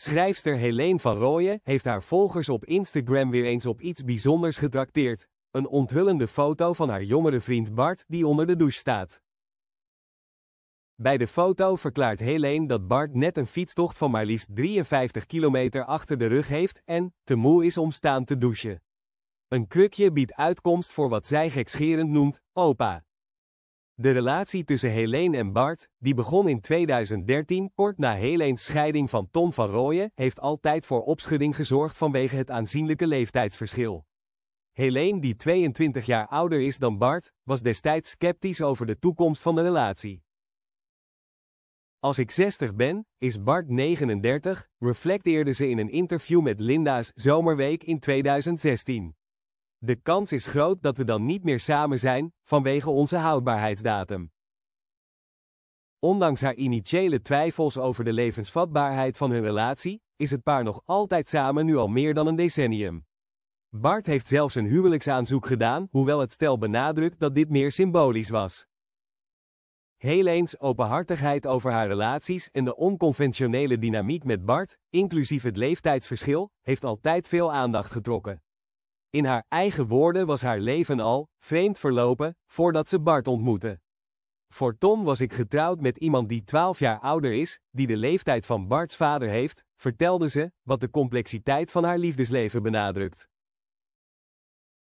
Schrijfster Helene van Rooyen heeft haar volgers op Instagram weer eens op iets bijzonders getrakteerd. Een onthullende foto van haar jongere vriend Bart die onder de douche staat. Bij de foto verklaart Helene dat Bart net een fietstocht van maar liefst 53 kilometer achter de rug heeft en te moe is om staan te douchen. Een krukje biedt uitkomst voor wat zij gekscherend noemt, opa. De relatie tussen Helene en Bart, die begon in 2013, kort na Helene's scheiding van Tom van Rooyen, heeft altijd voor opschudding gezorgd vanwege het aanzienlijke leeftijdsverschil. Helene, die 22 jaar ouder is dan Bart, was destijds sceptisch over de toekomst van de relatie. Als ik 60 ben, is Bart 39, reflecteerde ze in een interview met Linda's Zomerweek in 2016. De kans is groot dat we dan niet meer samen zijn, vanwege onze houdbaarheidsdatum. Ondanks haar initiële twijfels over de levensvatbaarheid van hun relatie, is het paar nog altijd samen nu al meer dan een decennium. Bart heeft zelfs een huwelijksaanzoek gedaan, hoewel het stel benadrukt dat dit meer symbolisch was. Helene's openhartigheid over haar relaties en de onconventionele dynamiek met Bart, inclusief het leeftijdsverschil, heeft altijd veel aandacht getrokken. In haar eigen woorden was haar leven al vreemd verlopen voordat ze Bart ontmoette. Voor Tom was ik getrouwd met iemand die 12 jaar ouder is, die de leeftijd van Barts vader heeft, vertelde ze, wat de complexiteit van haar liefdesleven benadrukt.